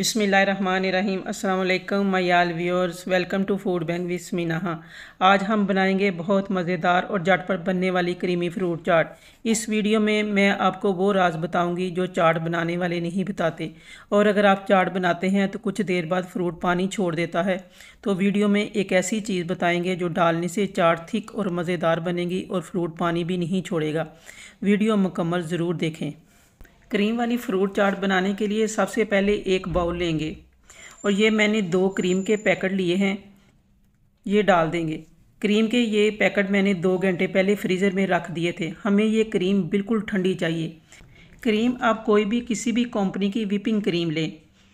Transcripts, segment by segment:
बिसमीम् अल्लाम मयाल viewers welcome to food bank with Minaha आज हम बनाएंगे बहुत मज़ेदार और जाट पर बनने वाली क्रीमी फ्रूट चाट इस वीडियो में मैं आपको वो राज बताऊंगी जो चाट बनाने वाले नहीं बताते और अगर आप चाट बनाते हैं तो कुछ देर बाद फ्रूट पानी छोड़ देता है तो वीडियो में एक ऐसी चीज़ बताएँगे जो डालने से चाट थिक और मज़ेदार बनेगी और फ्रूट पानी भी नहीं छोड़ेगा वीडियो मुकम्मल ज़रूर देखें क्रीम वाली फ्रूट चाट बनाने के लिए सबसे पहले एक बाउल लेंगे और ये मैंने दो क्रीम के पैकेट लिए हैं ये डाल देंगे क्रीम के ये पैकेट मैंने दो घंटे पहले फ्रीज़र में रख दिए थे हमें ये क्रीम बिल्कुल ठंडी चाहिए क्रीम आप कोई भी किसी भी कंपनी की विपिंग क्रीम लें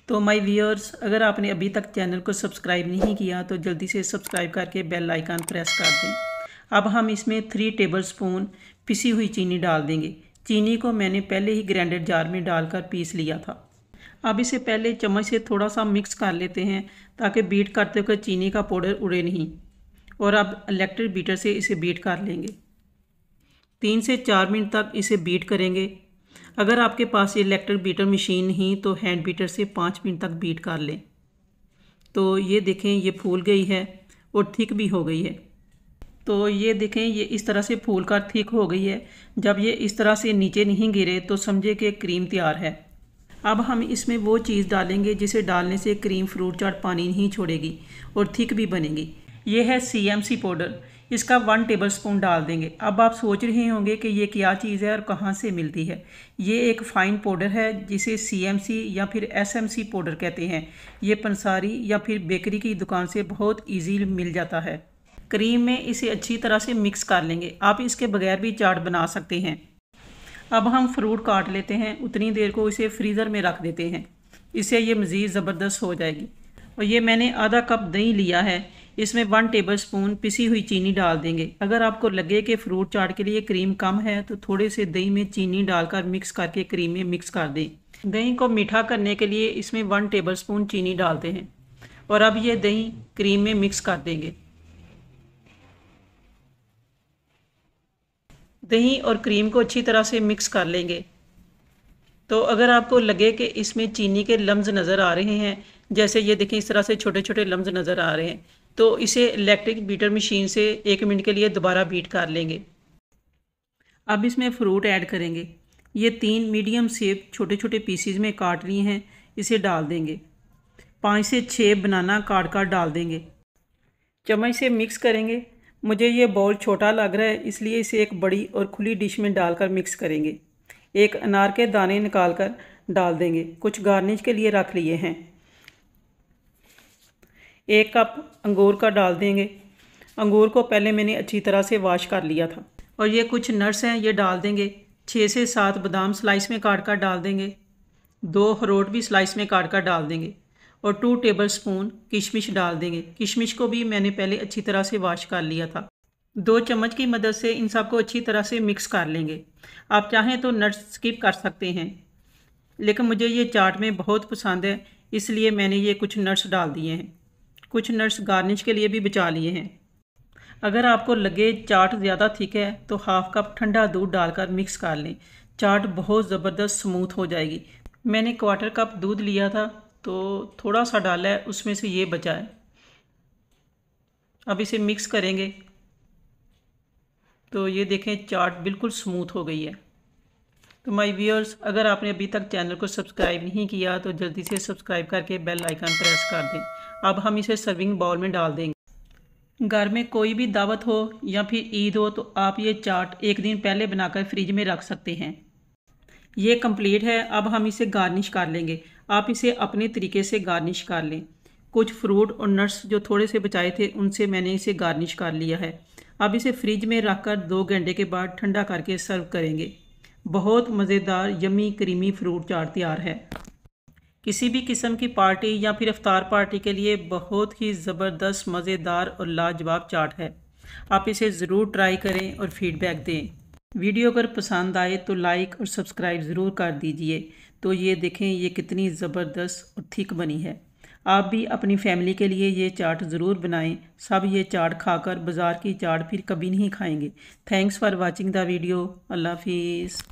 तो माय व्यूअर्स अगर आपने अभी तक चैनल को सब्सक्राइब नहीं किया तो जल्दी से सब्सक्राइब करके बेल आइकन प्रेस कर दें अब हम इसमें थ्री टेबल स्पून पिसी हुई चीनी डाल देंगे चीनी को मैंने पहले ही ग्रैंडेड जार में डालकर पीस लिया था अब इसे पहले चम्मच से थोड़ा सा मिक्स कर लेते हैं ताकि बीट करते हुए चीनी का पाउडर उड़े नहीं और अब इलेक्ट्रिक बीटर से इसे बीट कर लेंगे तीन से चार मिनट तक इसे बीट करेंगे अगर आपके पास ये इलेक्ट्रिक बीटर मशीन नहीं तो हैंड बीटर से पाँच मिनट तक बीट कर लें तो ये देखें ये फूल गई है और थिक भी हो गई है तो ये देखें ये इस तरह से फूल कर ठीक हो गई है जब ये इस तरह से नीचे नहीं गिरे तो समझे कि क्रीम तैयार है अब हम इसमें वो चीज़ डालेंगे जिसे डालने से क्रीम फ्रूट चाट पानी नहीं छोड़ेगी और थिक भी बनेगी ये है सी एम सी पाउडर इसका वन टेबल स्पून डाल देंगे अब आप सोच रहे होंगे कि ये क्या चीज़ है और कहाँ से मिलती है ये एक फ़ाइन पाउडर है जिसे सी एम सी या फिर एस एम सी पाउडर कहते हैं ये पंसारी या फिर बेकरी की दुकान से बहुत ईजी मिल जाता है क्रीम में इसे अच्छी तरह से मिक्स कर लेंगे आप इसके बगैर भी चाट बना सकते हैं अब हम फ्रूट काट लेते हैं उतनी देर को इसे फ्रीज़र में रख देते हैं इससे ये मज़ीद ज़बरदस्त हो जाएगी और ये मैंने आधा कप दही लिया है इसमें वन टेबल स्पून पिसी हुई चीनी डाल देंगे अगर आपको लगे कि फ्रूट चाट के लिए क्रीम कम है तो थोड़े से दही में चीनी डालकर मिक्स करके क्रीम में मिक्स कर दें दही को मीठा करने के लिए इसमें वन टेबल स्पून चीनी डालते हैं और अब ये दही क्रीम में मिक्स कर देंगे दही और क्रीम को अच्छी तरह से मिक्स कर लेंगे तो अगर आपको लगे कि इसमें चीनी के लम्ब नज़र आ रहे हैं जैसे ये देखें इस तरह से छोटे छोटे लम्ब नज़र आ रहे हैं तो इसे इलेक्ट्रिक बीटर मशीन से एक मिनट के लिए दोबारा बीट कर लेंगे अब इसमें फ्रूट ऐड करेंगे ये तीन मीडियम सेब छोटे छोटे पीसीज में काट लिए हैं इसे डाल देंगे पाँच से छः बनाना काट काट डाल देंगे चम्मच से मिक्स करेंगे मुझे ये बाउल छोटा लग रहा है इसलिए इसे एक बड़ी और खुली डिश में डालकर मिक्स करेंगे एक अनार के दाने निकाल कर डाल देंगे कुछ गार्निश के लिए रख लिए हैं एक कप अंगूर का डाल देंगे अंगूर को पहले मैंने अच्छी तरह से वाश कर लिया था और ये कुछ नट्स हैं ये डाल देंगे छः से सात बादाम स्लाइस में काट कर डाल देंगे दो हरोट भी स्लाइस में काट कर डाल देंगे और टू टेबल स्पून किशमिश डाल देंगे किशमिश को भी मैंने पहले अच्छी तरह से वॉश कर लिया था दो चम्मच की मदद से इन सबको अच्छी तरह से मिक्स कर लेंगे आप चाहें तो नट्स स्किप कर सकते हैं लेकिन मुझे ये चाट में बहुत पसंद है इसलिए मैंने ये कुछ नट्स डाल दिए हैं कुछ नट्स गार्निश के लिए भी बचा लिए हैं अगर आपको लगे चाट ज़्यादा थिक है तो हाफ़ कप ठंडा दूध डालकर मिक्स कर लें चाट बहुत ज़बरदस्त स्मूथ हो जाएगी मैंने क्वार्टर कप दूध लिया था तो थोड़ा सा डाला है उसमें से ये बचा है अब इसे मिक्स करेंगे तो ये देखें चाट बिल्कुल स्मूथ हो गई है तो माय व्यूअर्स अगर आपने अभी तक चैनल को सब्सक्राइब नहीं किया तो जल्दी से सब्सक्राइब करके बेल आइकन प्रेस कर दें अब हम इसे सर्विंग बाउल में डाल देंगे घर में कोई भी दावत हो या फिर ईद हो तो आप ये चाट एक दिन पहले बनाकर फ्रिज में रख सकते हैं ये कंप्लीट है अब हम इसे गार्निश कर लेंगे आप इसे अपने तरीके से गार्निश कर लें कुछ फ्रूट और नट्स जो थोड़े से बचाए थे उनसे मैंने इसे गार्निश कर लिया है अब इसे फ्रिज में रखकर दो घंटे के बाद ठंडा करके सर्व करेंगे बहुत मज़ेदार यमी क्रीमी फ्रूट चाट तैयार है किसी भी किस्म की पार्टी या फिर अफ्तार पार्टी के लिए बहुत ही ज़बरदस्त मज़ेदार और लाजवाब चाट है आप इसे ज़रूर ट्राई करें और फीडबैक दें वीडियो अगर पसंद आए तो लाइक और सब्सक्राइब ज़रूर कर दीजिए तो ये देखें ये कितनी ज़बरदस्त और थिक बनी है आप भी अपनी फैमिली के लिए ये चाट ज़रूर बनाएं सब ये चाट खाकर बाज़ार की चाट फिर कभी नहीं खाएंगे thanks for watching the video अल्लाह हाफिज़